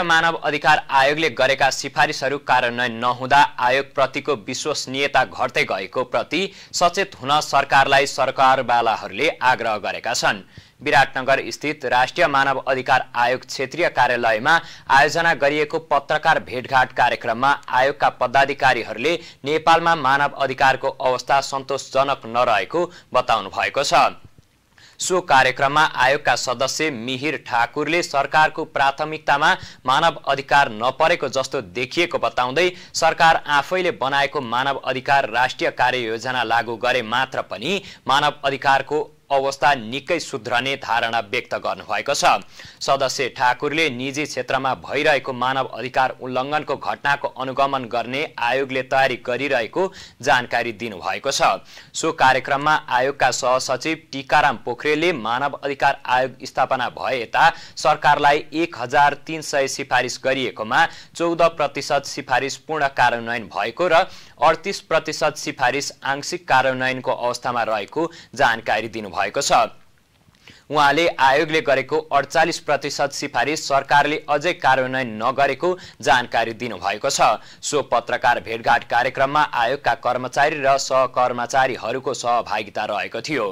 राष्ट्रिय मानव अधिकार आयोगले गरेका सिफारिसहरू कार्यान्वयन नहुँदा आयोगप्रतिको विश्वसनीयता घट्दै गएको प्रति सचेत हुन सरकारलाई सरकारवालाहरूले आग्रह गरेका छन् विराटनगर स्थित राष्ट्रिय मानव अधिकार आयोग क्षेत्रीय कार्यालयमा आयोजना गरिएको पत्रकार भेटघाट कार्यक्रममा आयोगका पदाधिकारीहरूले नेपालमा मानव अधिकारको अवस्था सन्तोषजनक नरहेको बताउनु भएको छ सो कार्यक्रममा आयोगका सदस्य मिहिर ठाकुरले सरकारको प्राथमिकतामा मानव अधिकार नपरेको जस्तो देखिएको बताउँदै सरकार आफैले बनाएको मानव अधिकार राष्ट्रिय कार्ययोजना लागू गरे मात्र पनि मानव अधिकारको अवस्था निकै सुध्रने धारणा व्यक्त गर्नुभएको छ सदस्य ठाकुरले निजी क्षेत्रमा भइरहेको मानव अधिकार उल्लङ्घनको घटनाको अनुगमन गर्ने आयोगले तयारी गरिरहेको जानकारी दिनुभएको छ सो कार्यक्रममा आयोगका सहसचिव टीकाराम पोखरेलले मानव अधिकार आयोग स्थापना भए यता सरकारलाई एक हजार तीन सय सिफारिस गरिएकोमा चौध प्रतिशत सिफारिस पूर्ण कार्यान्वयन भएको र अडतिस प्रतिशत सिफारिस आंशिक कार्यान्वयनको अवस्थामा रहेको जानकारी दिनुभयो भएको छ उहाँले आयोगले गरेको अडचालिस प्रतिशत सिफारिस सरकारले अझै कार्यान्वयन नगरेको जानकारी दिनुभएको छ सो पत्रकार भेटघाट कार्यक्रममा आयोगका कर्मचारी र सहकर्मचारीहरूको सहभागिता रहेको थियो